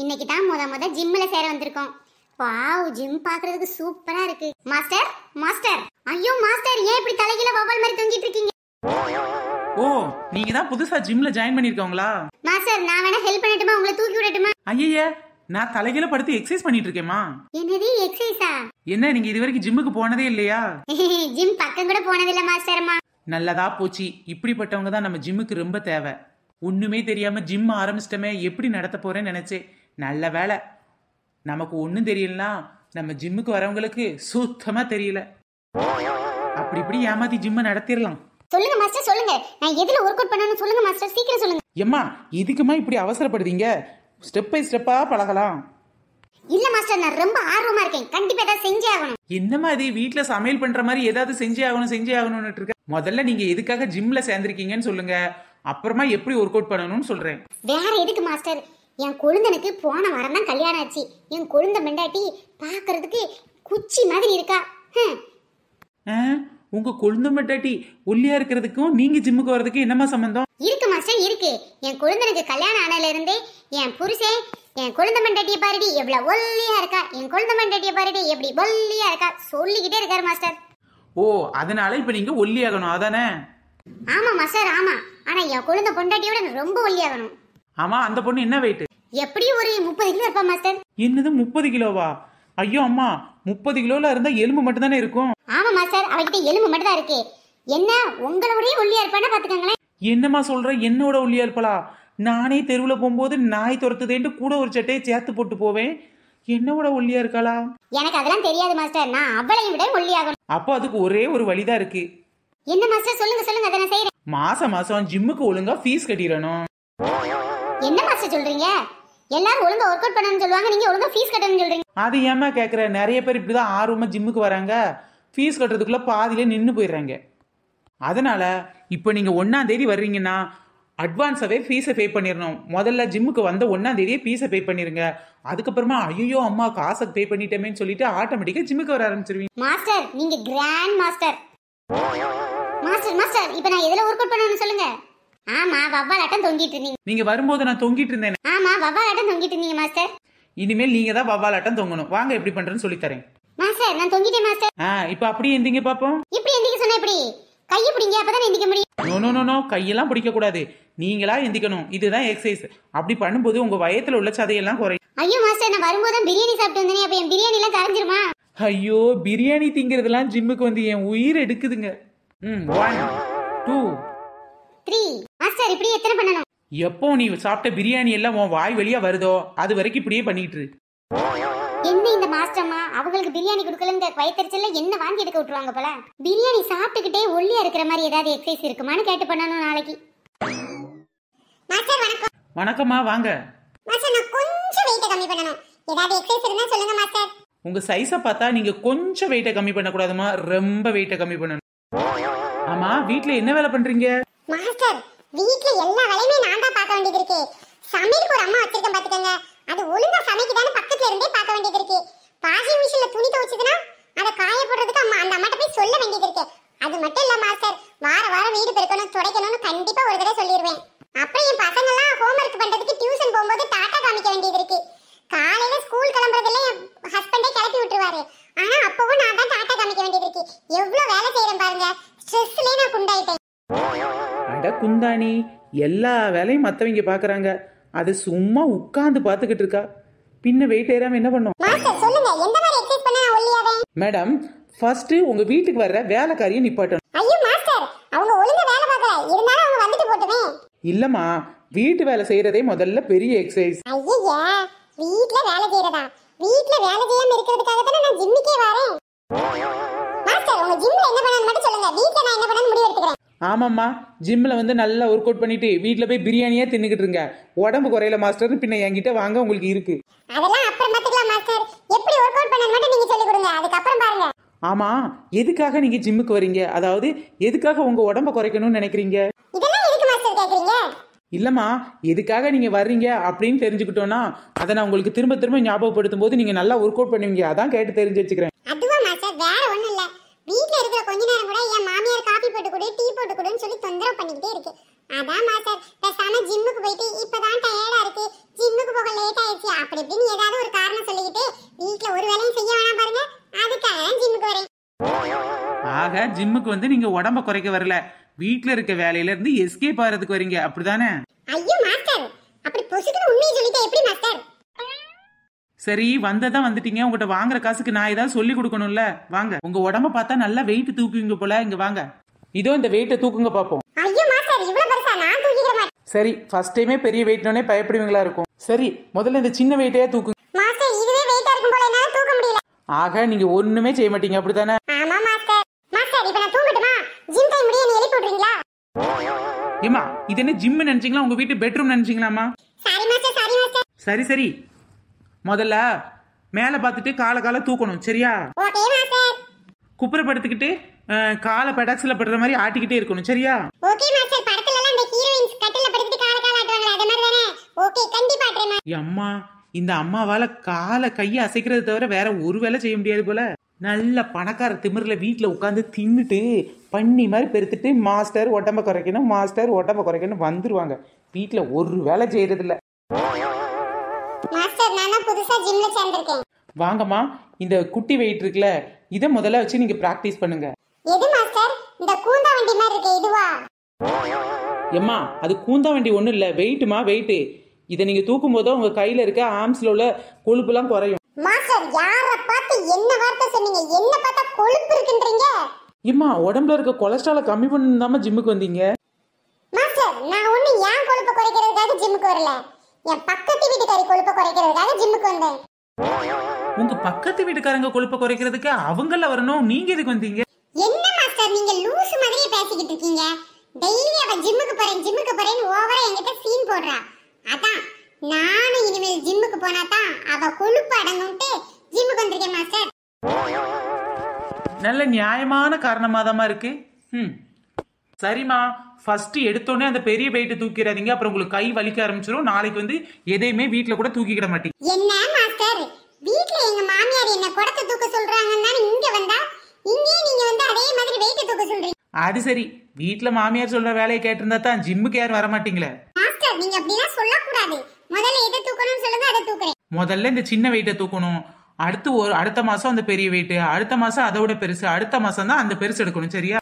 இன்னைக்கு தான் முத முத ஜிம்ல சேர வந்திருக்கோம் வாவ் ஜிம் பாக்குறதுக்கு சூப்பரா இருக்கு மாஸ்டர் மாஸ்டர் ஐயோ மாஸ்டர் ஏன் இப்படி தலையில வவல் மாதிரி தூங்கிட்டு இருக்கீங்க ஓ நீங்க தான் புதுசா ஜிம்ல ஜாயின் பண்ணிருக்கீங்களா மாஸ்டர் நான் வேணா ஹெல்ப் பண்ணட்டுமா உங்களை தூக்கி விடட்டுமா ஐயய்ய நான் தலையில படுத்து எக்ஸசைஸ் பண்ணிட்டு இருக்கேமா என்னது எக்ஸசைஸா என்ன நீங்க இது வரைக்கும் ஜிம்முக்கு போனதே இல்லையா ஜிம் பக்கம் கூட போனது இல்ல மாஸ்டர்மா நல்லதா போச்சு இப்படிப்பட்டவங்க தான் நம்ம ஜிம்முக்கு ரொம்ப தேவை ஒண்ணுமே தெரியாம ஜிம் ஆரம்பிச்சிட்டமே எப்படி நடத்த போறேன்னு நினைச்சேன் நல்ல வேலை நமக்கு ஒன்றும் தெரியலனா நம்ம ஜிம்முக்கு வரவங்களுக்கு சுத்தமா தெரியல அப்படி இப்படி ஏமாத்தி ஜிம்மை நடத்திடலாம் சொல்லுங்க மாஸ்டர் சொல்லுங்க நான் எதுல ஒர்க் அவுட் பண்ணனும் சொல்லுங்க மாஸ்டர் சீக்கிரம் சொல்லுங்க ஏம்மா இதுக்குமா இப்படி அவசரப்படுவீங்க ஸ்டெப் பை ஸ்டெப்பா பழகலாம் இல்ல மாஸ்டர் நான் ரொம்ப ஆர்வமா இருக்கேன் கண்டிப்பா ஏதாவது செஞ்சே ஆகணும் என்னமா இது வீட்ல சமையல் பண்ற மாதிரி ஏதாவது செஞ்சே ஆகணும் செஞ்சே ஆகணும்னு இருக்க முதல்ல நீங்க எதுக்காக ஜிம்ல சேர்ந்திருக்கீங்கன்னு சொல்லுங்க அப்புறமா எப்படி ஒர்க் அவுட் பண்ணணும்னு சொல்றேன் வேற எதுக்கு மாஸ்டர் என் கொழுந்தனுக்கு போன வாரம் தான் கல்யாணம் ஆச்சு என் கொழுந்த மெண்டாட்டி பார்க்கறதுக்கு குச்சி மாதிரி இருக்கா உங்க கொழுந்த மெண்டாட்டி ஒல்லியா இருக்கிறதுக்கும் நீங்க ஜிம்முக்கு வர்றதுக்கும் என்னமா சம்பந்தம் இருக்கு மாஸ்டர் இருக்கு என் கொழுந்தனுக்கு கல்யாணம் ஆனதுல இருந்தே என் புருஷன் என் கொழுந்த மெண்டாட்டிய பாருடி எவ்வளவு ஒல்லியா இருக்கா என் கொழுந்த மெண்டாட்டிய பாருடி எப்படி ஒல்லியா இருக்கா சொல்லிக்கிட்டே இருக்காரு மாஸ்டர் ஓ அதனால இப்ப நீங்க ஒல்லியாகணும் அதானே ஆமா மாஸ்டர் ஆமா ஆனா என் கொழுந்த பொண்டாட்டியோட ரொம்ப ஒல்லியாகணும் ஆமா அந்த பொண்ணு என்ன வெயிட்டு எப்படியும் ஒரு முப்பது கிலோ இருப்பா மாஸ்டர் என்னது முப்பது கிலோவா ஐயோ அம்மா முப்பது கிலோல இருந்தா எலும்பு மட்டும் தானே இருக்கும் ஆமா மாஸ்டர் அவகிட்ட எலும்பு மட்டும் தான் இருக்கு என்ன உங்களோடய ஒல்லியா இருப்பான்னு பாத்துக்கங்களேன் என்னம்மா சொல்ற என்னோட ஒல்லியா இருப்பலா நானே தெருவில் போகும்போது நாய் துரத்துதேன்ட்டு கூட ஒரு சட்டையை சேர்த்து போட்டு போவேன் என்னோட ஒல்லியா இருக்கலாம் எனக்கு அதெல்லாம் தெரியாது மாஸ்டர் நான் அவளையும் விட ஒல்லியாகணும் அப்போ அதுக்கு ஒரே ஒரு வழிதான் இருக்கு என்ன மாஸ்டர் சொல்லுங்க சொல்லுங்க அதை நான் செய்யறேன் மாசம் மாசம் ஜிம்முக்கு ஒழுங்கா ஃபீஸ் கட்டிடணும் என்ன மாஸ்டர் சொல்றீங்க எல்லாரும் ஒழுங்கா ஒர்க் அவுட் பண்ணணும்னு சொல்லுவாங்க நீங்க ஒழுங்கா ஃபீஸ் கட்டணும்னு சொல்றீங்க அது ஏமா கேக்குற நிறைய பேர் இப்படி தான் ஆர்வமாக ஜிம்முக்கு வராங்க ஃபீஸ் கட்டுறதுக்குள்ளே பாதியிலே நின்று போயிடுறாங்க அதனால் இப்போ நீங்கள் ஒன்றாந்தேதி வர்றீங்கன்னா அட்வான்ஸாவே ஃபீஸை பே பண்ணிடணும் முதல்ல ஜிம்முக்கு வந்த ஒன்றாந்தேதியே ஃபீஸை பே பண்ணிடுங்க அதுக்கப்புறமா ஐயோ அம்மா காசை பே பண்ணிட்டேமேனு சொல்லிட்டு ஆட்டோமேட்டிக்காக ஜிம்முக்கு வர ஆரம்பிச்சிருவீங்க மாஸ்டர் நீங்க கிராண்ட் மாஸ்டர் மாஸ்டர் மாஸ்டர் இப்போ நான் எதில் ஒர்க் அவுட் பண்ணணும்னு சொல்லுங்கள் ஆமா வவ்வாலாட்டம் தொங்கிட்டு இருந்தீங்க நீங்க வரும்போது நான் தொங்கிட்டு இருந்தேன் ஆமா வவ்வாலாட்டம் தொங்கிட்டு இருந்தீங்க மாஸ்டர் இனிமேல் நீங்க தான் வவ்வாலாட்டம் தொங்கணும் வாங்க எப்படி பண்றேன்னு சொல்லி தரேன் மாஸ்டர் நான் தொங்கிட்டேன் மாஸ்டர் ஆ இப்போ அப்படியே எந்திங்க பாப்போம் இப்படி எந்திக்க சொன்னா எப்படி கையை பிடிங்க அப்பதான் எந்திக்க முடியும் நோ நோ நோ நோ கையெல்லாம் பிடிக்க கூடாது நீங்களா எந்திக்கணும் இதுதான் எக்ஸசைஸ் அப்படி பண்ணும்போது உங்க வயத்துல உள்ள சதையெல்லாம் குறையும் ஐயோ மாஸ்டர் நான் வரும்போது தான் பிரியாணி சாப்பிட்டு வந்தேனே அப்ப என் பிரியாணி எல்லாம் கரைஞ்சிருமா ஐயோ பிரியாணி திங்கிறதெல்லாம் ஜிம்முக்கு வந்து என் உயிர் எடுக்குதுங்க ம் ஒன் டூ மாஸ்டர் இப்படி எத்தனை பண்ணணும் எப்போ நீ சாப்பிட்ட பிரியாணி எல்லாம் உன் வாய் வழியா வருதோ அது வரைக்கும் இப்படியே பண்ணிட்டு இரு என்ன இந்த மாஸ்டர்மா அவங்களுக்கு பிரியாணி கொடுக்கலங்க வயிற்றுச்சல்ல என்ன வாங்கி எடுக்க விட்டுருவாங்க போல பிரியாணி சாப்பிட்டுக்கிட்டே ஒல்லியா இருக்கிற மாதிரி ஏதாவது எக்ஸசைஸ் இருக்குமான்னு கேட்டு பண்ணணும் நாளைக்கு மாஸ்டர் வணக்கம் வணக்கம்மா வாங்க மாஸ்டர் நான் கொஞ்சம் வெயிட் கம்மி பண்ணணும் ஏதாவது எக்ஸசைஸ் இருந்தா சொல்லுங்க மாஸ்டர் உங்க சைஸ பார்த்தா நீங்க கொஞ்சம் வெயிட்ட கம்மி பண்ண கூடாதுமா ரொம்ப வெயிட்ட கம்மி பண்ணணும் ஆமா வீட்ல என்ன வேலை பண்றீங்க மாஸ்டர் வீட்ல எல்லா வேலையுமே நான் தான் பார்க்க வேண்டியது இருக்கு சமையலுக்கு ஒரு அம்மா வச்சிருக்கேன் பாத்துக்கங்க குந்தாணி எல்லா வேலையும் மற்றவங்க பார்க்குறாங்க அது சும்மா உட்காந்து பார்த்துக்கிட்டு இருக்கா பின்ன வெயிட் ஏறாம என்ன பண்ணும் மேடம் ஃபர்ஸ்ட் உங்க வீட்டுக்கு வர்ற வேலைக்காரியை நிப்பாட்டணும் இல்லம்மா வீட்டு வேலை செய்யறதே முதல்ல பெரிய எக்ஸசைஸ் ஐயா வீட்ல வேலை செய்யறதா வீட்ல வேலை செய்யாம இருக்கிறதுக்காக தான் நான் ஜிம்முக்கே வரேன் மாஸ்டர் உங்க ஜிம்ல என்ன பண்ணனும் மட்டும் சொல்லுங்க வீட்ல நான் என்ன பண்ணனும் முடிவு எடுத்துக்கிறேன் ஆமாம்மா ஜிம்மில் வந்து நல்லா ஒர்க் அவுட் பண்ணிட்டு வீட்டில் போய் பிரியாணியாக தின்னுக்கிட்டு இருங்க உடம்பு குறையில மாஸ்டர் பின்ன என்கிட்ட வாங்க உங்களுக்கு இருக்கு அதெல்லாம் அப்புறம் பார்த்துக்கலாம் மாஸ்டர் எப்படி ஒர்க் அவுட் பண்ணணும் மட்டும் நீங்க சொல்லி கொடுங்க அதுக்கப்புறம் பாருங்க ஆமா எதுக்காக நீங்க ஜிம்முக்கு வரீங்க அதாவது எதுக்காக உங்க உடம்ப குறைக்கணும்னு நினைக்கிறீங்க இதெல்லாம் எதுக்கு மாஸ்டர் கேக்குறீங்க இல்லம்மா எதுக்காக நீங்க வர்றீங்க அப்படின்னு தெரிஞ்சுக்கிட்டோம்னா அதை நான் உங்களுக்கு திரும்ப திரும்ப ஞாபகப்படுத்தும் போது நீங்க நல்லா ஒர்க் அவுட் பண்ணுவீங்க அதான் கேட்டு தெரிஞ்சு வச்சுக்கிறேன் அதுவா மாஸ்டர் வேற ஒண்ணும் வீட்ல இருக்கிற கொஞ்ச நேரம் கூட என் மாமியார் காபி போட்டு கொடு டீ போட்டு கொடுன்னு சொல்லி தொந்தரவு பண்ணிக்கிட்டே இருக்கு அதான் மாஸ்டர் பேசாம ஜிம்முக்கு போயிட்டு இப்பதான் டயர்டா இருக்கு ஜிம்முக்கு போக லேட் ஆயிடுச்சு அப்படி இப்படின்னு ஏதாவது ஒரு காரணம் சொல்லிக்கிட்டு வீட்ல ஒரு வேலையும் செய்ய வேணாம் பாருங்க அதுக்காக ஜிம்முக்கு வரேன் ஆக ஜிம்முக்கு வந்து நீங்க உடம்ப குறைக்க வரல வீட்ல இருக்க வேலையில இருந்து எஸ்கேப் ஆறதுக்கு வரீங்க அப்படிதானே சரி வந்ததான் வந்துட்டீங்க உங்ககிட்ட வாங்குற காசுக்கு நான் ஏதாவது சொல்லி கொடுக்கணும்ல வாங்க உங்க உடம்ப பார்த்தா நல்லா வெயிட் தூக்குவீங்க போல இங்க வாங்க இதோ இந்த வெயிட்ட தூக்குங்க பாப்போம் சரி ஃபர்ஸ்ட் டைமே பெரிய வெயிட்னே பயப்படுவீங்களா இருக்கும் சரி முதல்ல இந்த சின்ன வெயிட்டே தூக்குங்க ஆக நீங்க ஒண்ணுமே செய்ய மாட்டீங்க அப்படிதானே ஏமா இது என்ன ஜிம் நினைச்சீங்களா உங்க வீட்டு பெட்ரூம் நினைச்சீங்களாமா சரி சரி முதல்ல மேலே பார்த்துட்டு காலை காலை தூக்கணும் சரியா குப்புற படுத்துக்கிட்டு காலை பெடாக்ஸில் படுற மாதிரி ஆட்டிக்கிட்டே இருக்கணும் சரியா அம்மா இந்த அம்மாவால காலை கையை அசைக்கிறது தவிர வேற ஒரு வேலை செய்ய முடியாது போல நல்ல பணக்கார திமிரில் வீட்டில் உட்காந்து தின்னுட்டு பண்ணி மாதிரி பெருத்துட்டு மாஸ்டர் உடம்ப குறைக்கணும் மாஸ்டர் உடம்ப குறைக்கணும் வந்துருவாங்க வீட்டில் ஒரு வேலை செய்யறதில்ல மாஸ்டர் நான் புதுசா ஜிம்ல சேர்ந்திருக்கேன் வாங்கம்மா இந்த குட்டி வெயிட் இருக்குல்ல இத முதல்ல வச்சு நீங்க பிராக்டீஸ் பண்ணுங்க எது மாஸ்டர் இந்த கூந்தா வண்டி மாதிரி இருக்கே இதுவா எம்மா அது கூந்த வண்டி ஒண்ணும் இல்ல வெயிட்மா வெயிட் இத நீங்க தூக்கும் போதோ உங்க கையில இருக்க ஆர்ம்ஸ்ல உள்ள கொழுப்பு எல்லாம் குறையும் மாஸ்டர் யார பார்த்து என்ன வார்த்தை சொன்னீங்க என்ன பார்த்தா கொழுப்பு இருக்குன்றீங்க இம்மா உடம்புல இருக்க கொலஸ்ட்ரால கம்மி பண்ணணும் ஜிம்முக்கு வந்தீங்க மாஸ்டர் நான் ஒண்ணு ஏன் கொழுப்பு குறைக்கிறதுக்காக ஜிம்முக்கு வரல என் பக்கத்து வீட்டுக்காரி கொழுப்ப குறைக்கிறதுக்காக ஜிம்முக்கு வந்தேன் உங்க பக்கத்து வீட்டுக்காரங்க கொழுப்ப குறைக்கிறதுக்கு அவங்கள வரணும் நீங்க எதுக்கு வந்தீங்க என்ன மாஸ்டர் நீங்க லூசு மாதிரி பேசிக்கிட்டு இருக்கீங்க டெய்லி அவ ஜிம்முக்கு போறேன் ஜிம்முக்கு போறேன்னு ஓவரா என்கிட்ட சீன் போடுறா அதான் நானும் இனிமேல் ஜிம்முக்கு போனாதான் அவ கொழுப்பு அடங்கும்ட்டு ஜிம்முக்கு வந்திருக்கேன் மாஸ்டர் நல்ல நியாயமான காரணமாதாமா இருக்கு ம் சரிம்மா ஃபர்ஸ்ட் எடுத்தோடனே அந்த பெரிய வெயிட் தூக்கிடாதீங்க அப்புறம் உங்களுக்கு கை வலிக்க ஆரம்பிச்சிடும் நாளைக்கு வந்து எதையுமே வீட்ல கூட தூக்கிக்கிட மாட்டீங்க என்ன மாஸ்டர் வீட்ல எங்க மாமியார் என்ன குடத்தை தூக்க சொல்றாங்கன்னா இங்க வந்தா இங்கே நீங்க வந்து அதே மாதிரி வெயிட் தூக்க சொல்றீங்க அது சரி வீட்ல மாமியார் சொல்ற வேலையை கேட்டிருந்தா தான் ஜிம்முக்கு யார் வர மாட்டீங்களே மாஸ்டர் நீங்க அப்படிலாம் சொல்ல கூடாது முதல்ல எதை தூக்கணும்னு சொல்லுங்க அதை தூக்குறேன் முதல்ல இந்த சின்ன வெயிட்ட தூக்கணும் அடுத்து ஒரு அடுத்த மாசம் அந்த பெரிய வீட்டு அடுத்த மாசம் அதோட பெருசு அடுத்த மாசம் தான் அந்த பெருசு எடுக்கணும் சரியா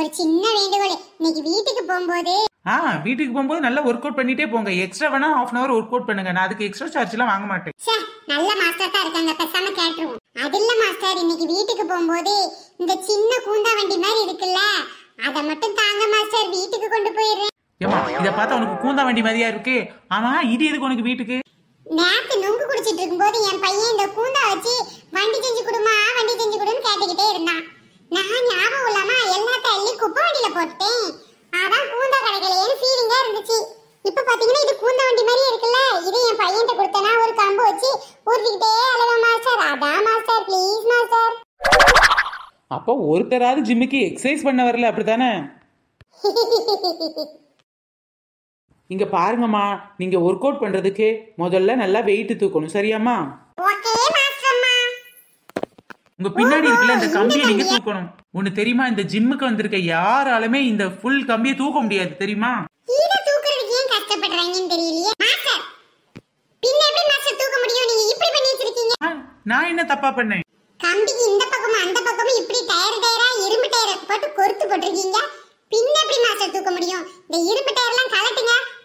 ஒரு சின்ன வேண்டுகோள் இன்னைக்கு வீட்டுக்கு போகும்போது ஆ வீட்டுக்கு போகும்போது நல்லா ஒர்க் அவுட் பண்ணிட்டே போங்க எக்ஸ்ட்ரா வேணா half an hour workout பண்ணுங்க நான் அதுக்கு எக்ஸ்ட்ரா சார்ஜ் எல்லாம் வாங்க மாட்டேன் நல்ல மாஸ்டர் தான் இருக்காங்க பேசாம கேட்டுருவோம் அது இல்ல மாஸ்டர் இன்னைக்கு வீட்டுக்கு போகும்போது இந்த சின்ன கூந்தா வண்டி மாதிரி இருக்குல்ல அத மட்டும் தாங்க மாஸ்டர் வீட்டுக்கு கொண்டு போயிடுறேன் ஏமா இத பார்த்தா உனக்கு கூந்தா வண்டி மாதிரியா இருக்கு ஆமா இது எதுக்கு உனக்கு வீட்டுக்கு நேத்து நுங்கு குடிச்சிட்டு இருக்கும்போது என் பையன் இந்த கூந்தா வச்சு வண்டி செஞ்சு கொடுமா வண்டி செஞ்சு கொடுன்னு கேட்டுக்கிட்டே இருந்தான் நான் ஞாபகம் இல்லாம எல்லாத்த அள்ளி குப்பை வண்டியில போட்டேன் அதான் கூந்தா கிடைக்கலையேன்னு ஃபீலிங்கா இருந்துச்சு இப்ப பாத்தீங்கன்னா இது கூந்தா வண்டி மாதிரி இருக்குல்ல இது என் பையன்கிட்ட கொடுத்தனா ஒரு கம்பு வச்சு ஊர்த்திக்கிட்டே அழகா மாஸ்டர் அதான் மாஸ்டர் ப்ளீஸ் மாஸ்டர் அப்போ ஒருத்தராவது ஜிம்முக்கு எக்ஸசைஸ் பண்ண வரல அப்படித்தானே இங்க பாருங்கம்மா நீங்க ஒர்க் அவுட் பண்றதுக்கு முதல்ல நல்லா வெயிட் தூக்கணும் சரியாம்மா உங்க பின்னாடி இருக்கல அந்த கம்பியை நீங்க தூக்கணும் ஒண்ணு தெரியுமா இந்த ஜிம்முக்கு வந்திருக்க யாராலுமே இந்த ஃபுல் கம்பியை தூக்க முடியாது தெரியுமா தெரியலையா எப்படி முடியும் நீங்க இப்படி நான் என்ன தப்பா பண்ணேன் கம்பிக்கு இந்த பக்கம் அந்த பக்கமும் இப்படி டயர் டயரா இரும்பு டயர் போட்டு கொறுத்து போட்டிருக்கீங்க பின்ன எப்படி மாஸ்டர் தூக்க முடியும் இந்த இரும்பு டயர்லாம் கலட்டுங்க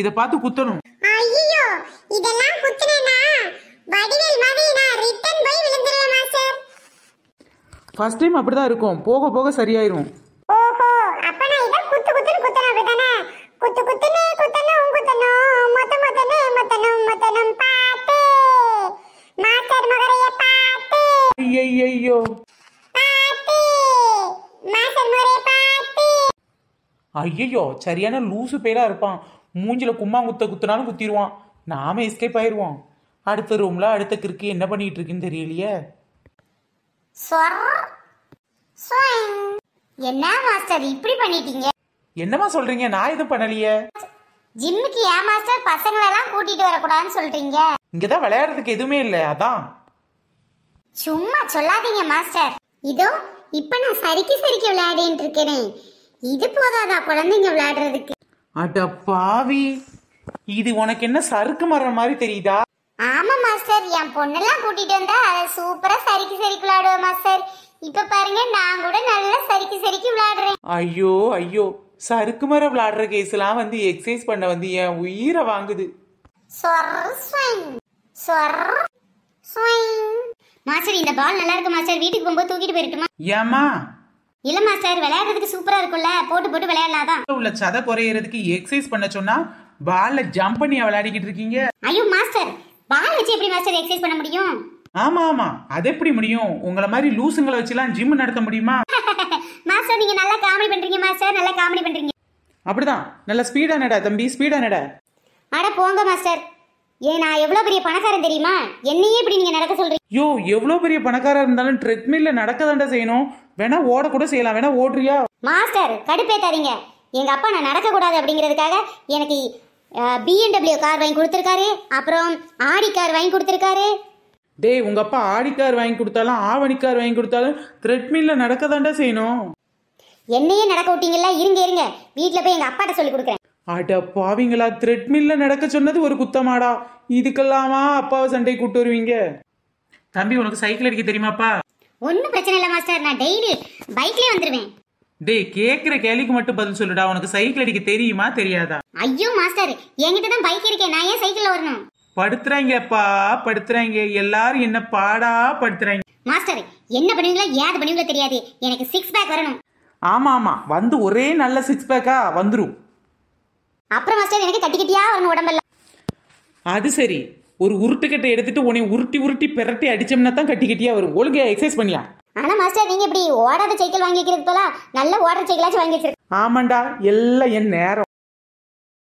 இத பார்த்து குத்தணும் ஐயோ இதெல்லாம் குத்துனேனா வடிவேல் மாதிரி நான் ரிட்டர்ன் போய் விழுந்துறேன் சார் ஃபர்ஸ்ட் டைம் அப்படிதான் இருக்கும் போக போக சரியாயிரும் ஓஹோ அப்ப நான் இத குத்து குத்துன்னு குத்தணும் அப்படிதானே குத்து குத்துனே குத்தணும் குத்தணும் மொத்த மொத்தனே மொத்தனும் மொத்தனும் பாத்து மாஸ்டர் மகரைய பாத்து ஐயய்யோ ஐயோ சரியான லூசு பேரா இருப்பான் மூஞ்சில கும்மா குத்த குத்துனாலும் குத்திடுவான் நாம எஸ்கேப் ஆயிடுவோம் அடுத்த ரூமில் அடுத்த கிறுக்கு என்ன பண்ணிட்டு இருக்குன்னு தெரியலையே என்ன மாஸ்டர் இப்படி பண்ணிட்டீங்க என்னமா சொல்றீங்க நான் எதுவும் பண்ணலையே ஜிம்முக்கு ஏன் மாஸ்டர் பசங்களெல்லாம் கூட்டிட்டு வரக்கூடாதுன்னு சொல்றீங்க இங்கதான் விளையாடுறதுக்கு எதுவுமே இல்லை அதான் சும்மா சொல்லாதீங்க மாஸ்டர் இதோ இப்ப நான் சரிக்கு சரிக்கு விளையாடிட்டு இருக்கேனே இது போதாதா குழந்தைங்க விளையாடுறதுக்கு அட பாவி இது உனக்கு என்ன சறுக்கு மரம் மாதிரி தெரியுதா ஆமா மாஸ்டர் என் பொண்ணெல்லாம் கூட்டிட்டு வந்தா அதை சூப்பரா சறுக்கி சறுக்கி விளையாடுவோம் மாஸ்டர் இப்ப பாருங்க நான் கூட நல்லா சறுக்கி சறுக்கி விளையாடுறேன் ஐயோ ஐயோ சறுக்கு மரம் விளையாடுற கேஸ்லாம் வந்து எக்ஸசைஸ் பண்ண வந்து என் உயிரை வாங்குது மாஸ்டர் இந்த பால் நல்லா இருக்கு மாஸ்டர் வீட்டுக்கு போகும்போது தூக்கிட்டு போயிருக்குமா ஏமா இல்லம்மா சார் விளையாடுறதுக்கு சூப்பரா இருக்கும்ல போட்டு போட்டு விளையாடலாதான் உள்ள சத குறையறதுக்கு எக்ஸசைஸ் பண்ண சொன்னா பால்ல ஜம்ப் பண்ணி விளையாடிக்கிட்டு இருக்கீங்க ஐயோ மாஸ்டர் பால் வச்சு எப்படி மாஸ்டர் எக்ஸசைஸ் பண்ண முடியும் ஆமா ஆமா அது எப்படி முடியும் உங்களை மாதிரி லூசுங்களை வச்சுலாம் ஜிம் நடத்த முடியுமா மாஸ்டர் நீங்க நல்லா காமெடி பண்றீங்க மாஸ்டர் நல்லா காமெடி பண்றீங்க அப்படிதான் நல்ல ஸ்பீடா நட தம்பி ஸ்பீடா நட அட போங்க மாஸ்டர் ஏ நான் எவ்வளவு பெரிய பணக்காரன் தெரியுமா என்னையே இப்படி நீங்க நடக்க சொல்றீங்க யோ எவ்வளோ பெரிய பணக்காரா இருந்தாலும் ட்ரெட்மில்ல நடக்க தாண்டா செய்யணும் வேணா ஓடக்கூட செய்யலாம் வேணா ஓடுறியா மாஸ்டர் கடுப்பே தரீங்க எங்க அப்பா நான் நடக்க கூடாது அப்படிங்கிறதுக்காக எனக்கு பிஎன்டபிள்யூ கார் வாங்கி கொடுத்துருக்காரு அப்புறம் ஆடி கார் வாங்கி கொடுத்துருக்காரு டேய் உங்க அப்பா ஆடி கார் வாங்கி கொடுத்தாலும் ஆவணி கார் வாங்கி கொடுத்தாலும் த்ரெட்மில்ல நடக்க தாண்டா செய்யணும் என்னையே நடக்க விட்டீங்களா இருங்க இருங்க வீட்டில் போய் எங்க அப்பாட்ட சொல்லி கொடுக்குறேன் அட பாவிங்களா த்ரெட்மில்ல நடக்க சொன்னது ஒரு குத்தமாடா இதுக்கெல்லாமா அப்பாவை சண்டை கூட்டு வருவீங்க தம்பி உனக்கு சைக்கிள் அடிக்க தெரியுமாப்பா ஒன்றும் பிரச்சனை இல்லை மாஸ்டர் நான் டெய்லி பைக்லயே வந்துருவேன் டேய் கேக்குற கேள்விக்கு மட்டும் பதில் சொல்லுடா உனக்கு சைக்கிள் அடிக்க தெரியுமா தெரியாதா ஐயோ மாஸ்டர் என்கிட்ட தான் பைக் இருக்கே நான் ஏன் சைக்கிள்ல வரணும் படுத்துறாங்கப்பா படுத்துறாங்க எல்லாரும் என்ன பாடா படுத்துறாங்க மாஸ்டர் என்ன பண்ணுவீங்களா ஏது பண்ணுவீங்களா தெரியாது எனக்கு சிக்ஸ் பேக் வரணும் ஆமா ஆமா வந்து ஒரே நல்ல சிக்ஸ் பேக்கா வந்துரும் அப்புறம் மாஸ்டர் எனக்கு கட்டி கட்டியா வரணும் உடம்பெல்லாம் அது சரி ஒரு உருட்டு கட்டை எடுத்துட்டு உன்னை உருட்டி உருட்டி பெரட்டி அடிச்சோம்னா தான் கட்டி கட்டியா வரும் ஒழுங்கு எக்ஸசைஸ் பண்ணியா ஆனா மாஸ்டர் நீங்க இப்படி ஓடாத சைக்கிள் வாங்கி வைக்கிறது போல நல்ல ஓடுற சைக்கிளாச்சும் வாங்கி ஆமாண்டா எல்லாம் என் நேரம்